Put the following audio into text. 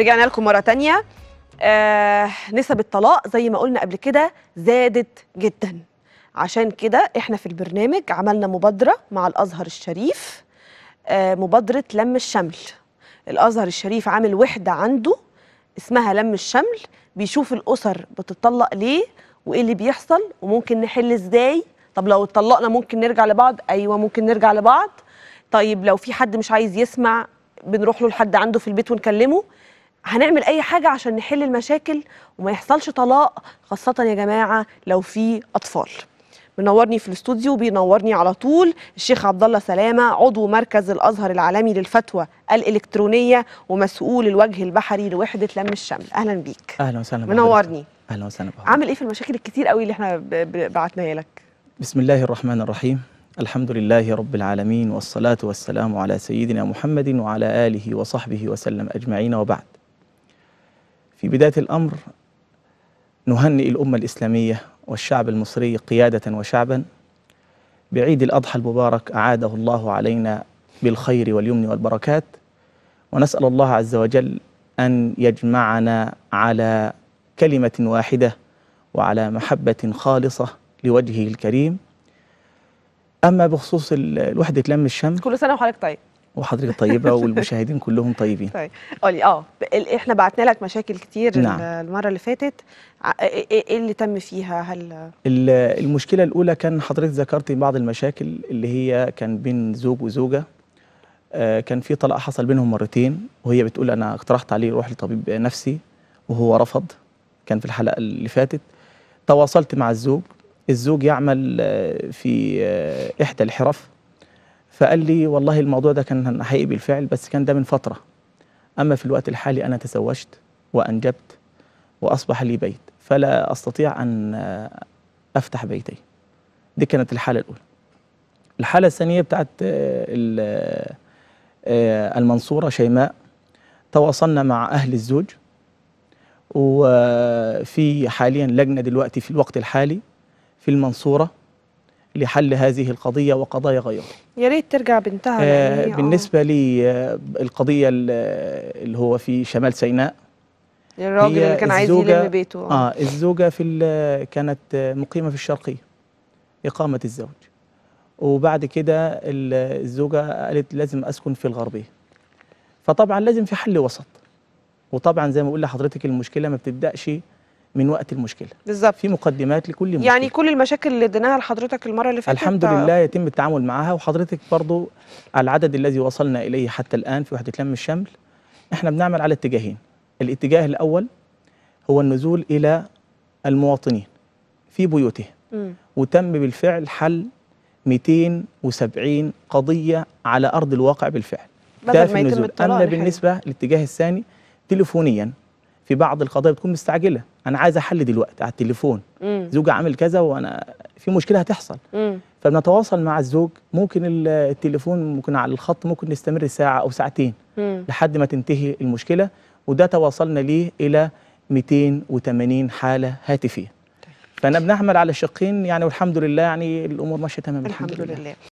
رجعنا لكم مره تانية آه نسب الطلاق زي ما قلنا قبل كده زادت جدا عشان كده احنا في البرنامج عملنا مبادره مع الازهر الشريف آه مبادره لم الشمل الازهر الشريف عامل وحده عنده اسمها لم الشمل بيشوف الاسر بتطلق ليه وايه اللي بيحصل وممكن نحل ازاي طب لو اتطلقنا ممكن نرجع لبعض ايوه ممكن نرجع لبعض طيب لو في حد مش عايز يسمع بنروح له لحد عنده في البيت ونكلمه هنعمل اي حاجه عشان نحل المشاكل وما يحصلش طلاق خاصه يا جماعه لو في اطفال منورني في الاستوديو بينورني على طول الشيخ عبد الله سلامه عضو مركز الازهر العالمي للفتوى الالكترونيه ومسؤول الوجه البحري لوحده لم الشمل اهلا بيك اهلا وسهلا منورني اهلا وسهلا بحضرتك عامل ايه في المشاكل الكتير قوي اللي احنا بعتناها لك بسم الله الرحمن الرحيم الحمد لله رب العالمين والصلاه والسلام على سيدنا محمد وعلى اله وصحبه وسلم اجمعين وبعد في بداية الأمر نهنئ الأمة الإسلامية والشعب المصري قيادة وشعبا بعيد الأضحى المبارك أعاده الله علينا بالخير واليمن والبركات ونسأل الله عز وجل أن يجمعنا على كلمة واحدة وعلى محبة خالصة لوجهه الكريم أما بخصوص الوحدة لم الشمس كل سنة وحضرتك طيب وحضرتك طيبه والمشاهدين كلهم طيبين طيب قولي اه احنا بعتنا لك مشاكل كتير نعم. المره اللي فاتت إيه،, إيه،, ايه اللي تم فيها هل المشكله الاولى كان حضرتك ذكرتي بعض المشاكل اللي هي كان بين زوج وزوجه آه، كان في طلاق حصل بينهم مرتين وهي بتقول انا اقترحت عليه يروح لطبيب نفسي وهو رفض كان في الحلقه اللي فاتت تواصلت مع الزوج الزوج يعمل آه، في آه، احدى الحرف فقال لي والله الموضوع ده كان حقيقي بالفعل بس كان ده من فترة أما في الوقت الحالي أنا تزوجت وأنجبت وأصبح لي بيت فلا أستطيع أن أفتح بيتي دي كانت الحالة الأولى الحالة الثانية بتاعت المنصورة شيماء تواصلنا مع أهل الزوج وفي حاليا لجنة دلوقتي في الوقت الحالي في المنصورة لحل هذه القضية وقضايا غيرها يا ريت ترجع بنتها آه يعني آه. بالنسبة للقضية آه، اللي هو في شمال سيناء الراجل اللي كان عايز يلم بيته اه الزوجة في كانت مقيمة في الشرقية إقامة الزوج وبعد كده الزوجة قالت لازم أسكن في الغربية فطبعا لازم في حل وسط وطبعا زي ما بقول لحضرتك المشكلة ما بتبدأش من وقت المشكله بالظبط في مقدمات لكل مشكله يعني كل المشاكل اللي اديناها لحضرتك المره اللي فاتت الحمد آه، لله يتم التعامل معها وحضرتك برضو العدد الذي وصلنا اليه حتى الان في وحده لم الشمل احنا بنعمل على اتجاهين الاتجاه الاول هو النزول الى المواطنين في بيوتهم وتم بالفعل حل 270 قضيه على ارض الواقع بالفعل ما يتم النزول اما بالنسبه للاتجاه الثاني تليفونيا في بعض القضايا بتكون مستعجله انا عايز احل دلوقتي على التليفون مم. زوجي عامل كذا وانا في مشكله هتحصل مم. فبنتواصل مع الزوج ممكن التليفون ممكن على الخط ممكن نستمر ساعه او ساعتين مم. لحد ما تنتهي المشكله وده تواصلنا ليه الى 280 حاله هاتفيه طيب. فانا بنعمل على الشقين يعني والحمد لله يعني الامور ماشيه تمام الحمد, الحمد لله, لله.